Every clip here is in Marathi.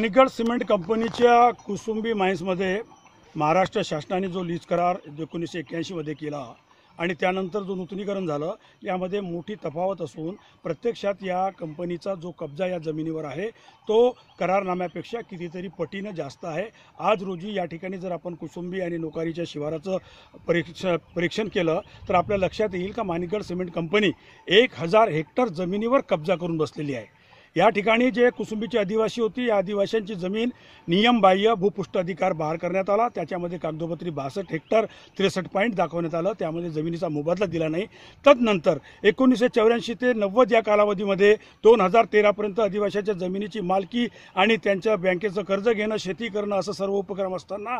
माणिकगड सिमेंट कंपनीच्या कुसुंबी माइन्समध्ये महाराष्ट्र शासनाने जो लीज करार एकोणीसशे एक्क्याऐंशीमध्ये केला आणि त्यानंतर जो नूतनीकरण झालं यामध्ये मोठी तफावत असून प्रत्यक्षात या कंपनीचा जो कब्जा या जमिनीवर आहे तो करारनाम्यापेक्षा कितीतरी पटीनं जास्त आहे आज रोजी या ठिकाणी जर आपण कुसुंबी आणि नोकारीच्या शिवाराचं परीक्ष परीक्षण केलं तर आपल्या लक्षात येईल का माणिकगड सिमेंट कंपनी एक हजार हेक्टर जमिनीवर कब्जा करून बसलेली आहे या ठिकाणी जे कुसुंबीची आदिवासी होती या आदिवाशांची जमीन नियमबाह्य भूपृष्ठ अधिकार बाहेर करण्यात आला त्याच्यामध्ये कागदोपत्री बासष्ट हेक्टर त्रेसष्ट पॉईंट दाखवण्यात आलं त्यामध्ये जमिनीचा मोबदला दिला नाही तदनंतर एकोणीसशे चौऱ्याऐंशी ते नव्वद या कालावधीमध्ये दोन हजार तेरापर्यंत आदिवासीच्या जमिनीची मालकी आणि त्यांच्या बँकेचं कर्ज घेणं शेती करणं असं सर्व उपक्रम असताना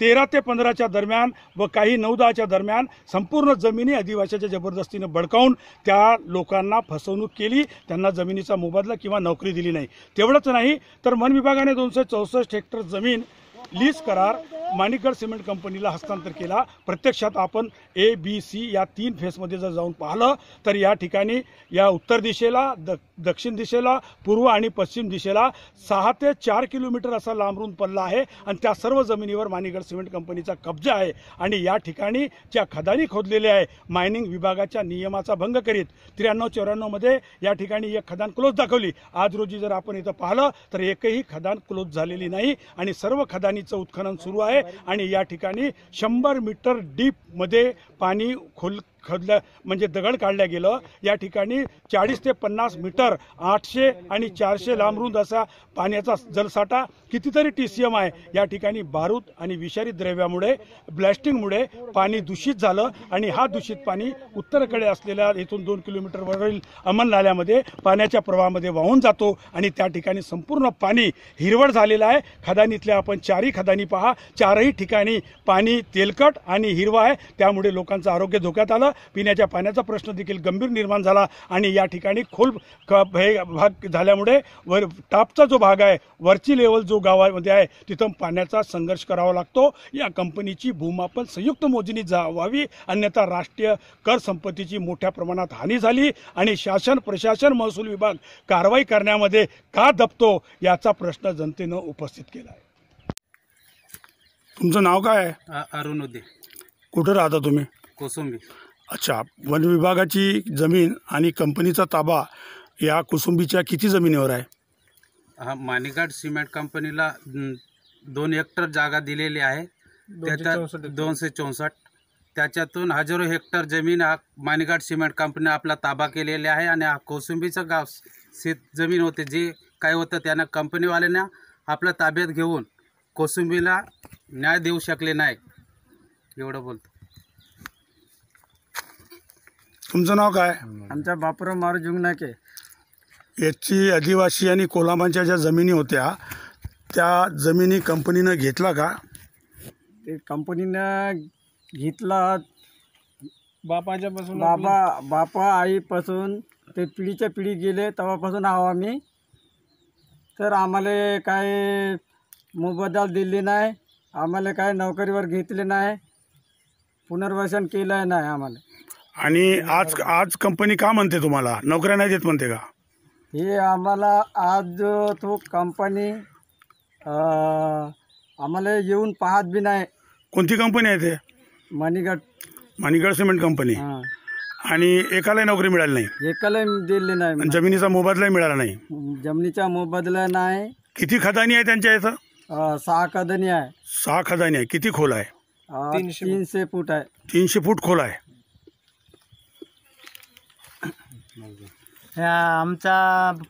तेरा ते पंधराच्या दरम्यान व काही नऊ दहाच्या दरम्यान संपूर्ण जमिनी आदिवासीच्या जबरदस्तीनं बडकावून त्या लोकांना फसवणूक केली त्यांना जमिनीचा मोबदला किंवा नोकरी दिली नाही तेवढंच नाही तर वन विभागाने दोनशे चौसष्ट हेक्टर जमीन लीज करार माणिकगड सिमेंट कंपनीला हस्तांतर केला प्रत्यक्षात आपण ए बी सी या तीन फेसमध्ये जर जाऊन पाहिलं तर या ठिकाणी या उत्तर दिशेला द दक्षिण दिशेला पूर्व आणि पश्चिम दिशेला सहा ते चार किलोमीटर असा लांबरून पल्ला आहे आणि त्या सर्व जमिनीवर माणिकगड सिमेंट कंपनीचा कब्जा आहे आणि या ठिकाणी ज्या खदानी खोदलेल्या आहे मायनिंग विभागाच्या नियमाचा भंग करीत त्र्याण्णव चौऱ्याण्णवमध्ये या ठिकाणी एक खदान क्लोज दाखवली आज रोजी जर आपण इथं पाहिलं तर एकही खदान क्लोज झालेली नाही आणि सर्व खदानीचं उत्खनन सुरू आहे आणि या ठिकाणी शंभर मीटर डीप मध्ये पाणी खोल खदल्या म्हणजे दगड काढल्या गेलं या ठिकाणी चाळीस ते पन्नास मीटर आठशे आणि चारशे लांबरुंद असा पाण्याचा जलसाठा कितीतरी टी सी एम आहे या ठिकाणी बारूद आणि विषारी द्रव्यामुळे ब्लॅस्टिंगमुळे पाणी दूषित झालं आणि हा दूषित पाणी उत्तरेकडे असलेल्या इथून दोन किलोमीटरवरील अमन नाल्यामध्ये पाण्याच्या प्रवाहामध्ये वाहून जातो आणि त्या ठिकाणी संपूर्ण पाणी हिरवळ झालेलं आहे खदानीतल्या आपण चारही खदानी पहा चारही ठिकाणी पाणी तेलकट आणि हिरवा आहे त्यामुळे लोकांचं आरोग्य धोक्यात आलं पिण्याच्या पाण्याचा प्रश्न देखील गंभीर निर्माण झाला आणि या ठिकाणी खोल भाग झाल्यामुळे वर टापचा जो भाग आहे वरची लेवल जो गावामध्ये आहे तिथं पाण्याचा संघर्ष करावा लागतो या कंपनीची भूमापन संयुक्त मोजणी जा व्हावी अन्यथा राष्ट्रीय कर संपत्तीची मोठ्या प्रमाणात हानी झाली आणि शासन प्रशासन महसूल विभाग कारवाई करण्यामध्ये का दबतो याचा प्रश्न जनतेनं उपस्थित केला आहे तुमचं नाव काय आहे अरुण कुठं राहता तुम्ही कोसुंबी अच्छा वन विभागाची जमीन आणि कंपनीचा ताबा या कुसुंबीच्या किती जमिनीवर आहे हा माणिकाट सिमेंट कंपनीला दोन हेक्टर जागा दिलेली आहे त्याच्यात दोनशे चौसष्ट त्याच्यातून हजारो हेक्टर जमीन हा माणिकाट सिमेंट कंपनी आपला ताबा केलेला आहे आणि हा कोसुंबीचं गाव शेत जमीन होते जे काय होतं त्यांना कंपनीवाल्यांना आपल्या ताब्यात घेऊन कोसुंबीला न्याय देऊ शकले नाही एवढं बोलतो तुमचं नाव काय आमचा बापूराव मारुजुंग जुंगनाके याची आदिवासी आणि कोलामांच्या ज्या जमिनी होत्या त्या जमिनी कंपनीनं घेतला का ते कंपनीनं घेतला बापाच्यापासून बाबा बापा आईपासून ते पिढीच्या पिढी गेले तेव्हापासून आहो आम्ही तर आम्हाला काय मोबदल दिली नाही आम्हाला काय नोकरीवर घेतले नाही पुनर्वसन केलं नाही आम्हाला आणि आज आज कंपनी का म्हणते तुम्हाला नोकऱ्या नाही देत म्हणते का हे आम्हाला आज तो कंपनी आम्हाला येऊन पाहत बी नाही कोणती कंपनी आहे ते मणिगड मणिगड सिमेंट कंपनी आणि एकालाही नोकरी मिळाली नाही एकाला दिली नाही जमिनीचा मोबदलाही मिळाला नाही जमिनीचा मोबदला नाही किती खदानी आहे त्यांच्या इथं सहा खदानी आहे सहा खदानी आहे किती खोल आहे तीनशे फूट आहे तीनशे फूट खोल आहे आमचा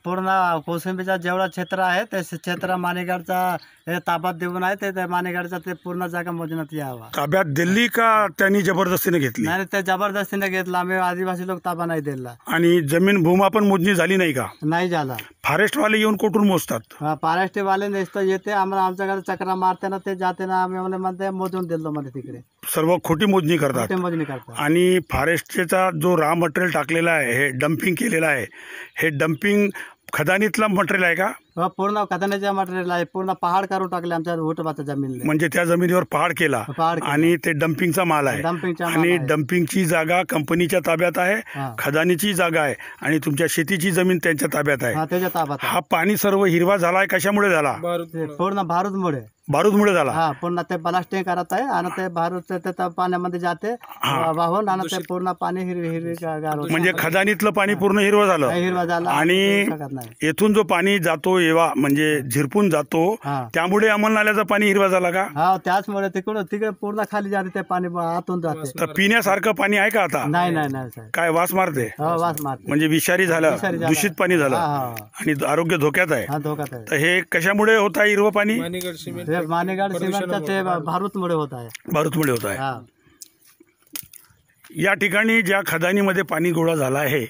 पूर्ण कोशिंबीचा जेवढा क्षेत्र आहे त्या क्षेत्र मानेगडचा त्याच्या ताब्यात देऊन आहे ते मानेगडचा ते पूर्ण जागा मोजण्यात यावा ताब्यात दिल्ली का त्यांनी जबरदस्तीने घेतली नाही ते जबरदस्तीने घेतला आम्ही आदिवासी लोक ताबा नाही दिला आणि जमीन भूमा पण मोजणी झाली नाही का नाही झाला फॉरेस्ट वाले येऊन कुठून मोजतात वाले नेसतं येते आम्हाला आमच्याकडे चक्रा मारते ना ते जाते ना आम्ही म्हणते मोजून दिलो मध्ये तिकडे सर्व खोटी मोजणी करतात ते मोजणी करतात आणि फॉरेस्टचा जो रा मटेरियल टाकलेला आहे हे डम्पिंग केलेला आहे हे डम्पिंग खदानीतला मटेरियल आहे का पूर्ण खतनाच्या मटेरियल पूर्ण पहाड करून टाकले आमच्या जमीन जमिनीला म्हणजे त्या जमिनीवर पहाड केला आणि ते डम्पिंगचा माल आहे डम्पिंगचा आणि डम्पिंगची जागा कंपनीच्या ताब्यात आहे खदानीची जागा आहे आणि तुमच्या शेतीची जमीन त्यांच्या ताब्यात आहे त्याच्या ताब्यात हा पाणी सर्व हिरवा झालाय कशामुळे झाला पूर्ण भारूदमुळे मुळे झाला हा पूर्ण ते प्लास्टिंग करत आहे आणि ते बारूद पाण्यामध्ये जाते वाहून आणि ते पूर्ण पाणी हिरवी हिरवी म्हणजे खदानीतलं पाणी पूर्ण हिरवं झालं हिरवा झालं आणि येथून जो पाणी जातो येवा म्हणजे झिरपून जातो त्यामुळे अमल पाणी हिरवा झाला का त्याचमुळे तिकडं तिकडे पूर्ण खाली जाते ते पाणी आतून जाते पिण्यासारखं पाणी आहे का आता नाही नाही काय वास मारते वास मारते म्हणजे विषारी झालं दूषित पाणी झालं आणि आरोग्य धोक्यात आहे तर हे कशामुळे होत आहे हिरवं पाणी हे होत आहे भारतमुळे होत आहे या ठिकाणी ज्या खदानीमध्ये पाणी गोळा झाला आहे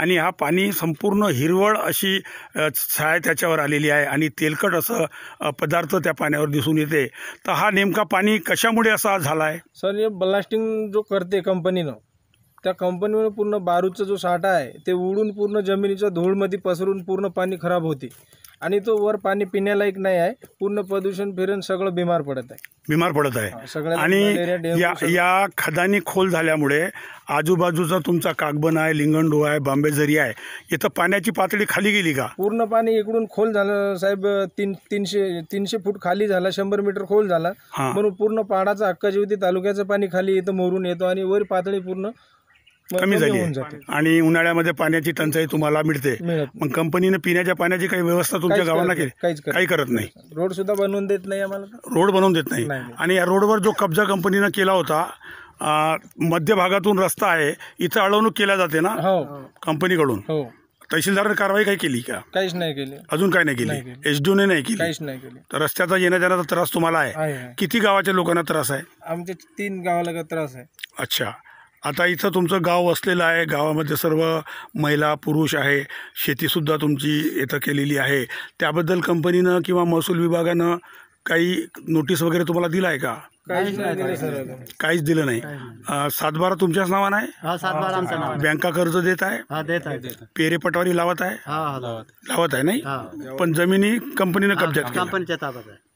आणि हा पाणी संपूर्ण हिरवळ अशी छाया त्याच्यावर आलेली आहे आणि तेलकट असं पदार्थ त्या पाण्यावर दिसून येते तर हा नेमका पाणी कशामुळे असा झाला आहे सर हे ब्लास्टिंग जो करते कंपनीनं त्या कंपनीवर पूर्ण बारूदचा जो साठा आहे ते उडून पूर्ण जमिनीच्या धूळमध्ये पसरून पूर्ण पाणी खराब होते आणि तो वर पाणी पिण्यालायक नाही आहे पूर्ण प्रदूषण फिरून सगळं बिमार पडत आहे बिमार पडत आहे सगळं आणि या खदानी खोल झाल्यामुळे आजूबाजूचा तुमचा कागबन आहे लिंगणडू आहे बांबेझरी आहे इथं पाण्याची पातळी खाली गेली का पूर्ण पाणी इकडून खोल झालं साहेब तीन तीनशे तीनशे फूट खाली झाला शंभर मीटर खोल झाला म्हणून पूर्ण पाडाचा जेवती तालुक्याचं पाणी खाली इथं मोरून येतो आणि वर पातळी पूर्ण कमी झाली आणि उन्हाळ्यामध्ये पाण्याची टंचाई तुम्हाला मिळते मग कंपनीने पिण्याच्या पाण्याची काही व्यवस्था तुमच्या गावाला गावांना केली काही करत नाही रोड सुद्धा बनवून देत नाही आम्हाला रोड बनवून देत नाही आणि या रोडवर जो कब्जा कंपनीनं केला होता मध्य भागातून रस्ता आहे इथं अडवणूक केल्या जाते ना हो. कंपनीकडून हो कारवाई काही केली का काहीच नाही केली अजून काही नाही केली एसडीओ ने नाही केली काहीच नाही केली तर रस्त्याचा येण्या जाण्याचा त्रास तुम्हाला आहे किती गावाच्या लोकांना त्रास आहे आमच्या तीन गावाला त्रास आहे अच्छा आता इथं तुमचं गाव वसलेलं आहे गावामध्ये सर्व महिला पुरुष आहे शेतीसुद्धा तुमची इथं केलेली आहे त्याबद्दल कंपनीनं किंवा महसूल विभागानं काही नोटीस वगैरे तुम्हाला दिला आहे का काहीच दिलं नाही सातबारा तुमच्याच नावानं आहे बँका कर्ज देत आहे पेरे पटवारी लावत आहे लावत आहे नाही पण जमिनी कंपनीनं कब्जात कंपनीच्या ताब्यात आहे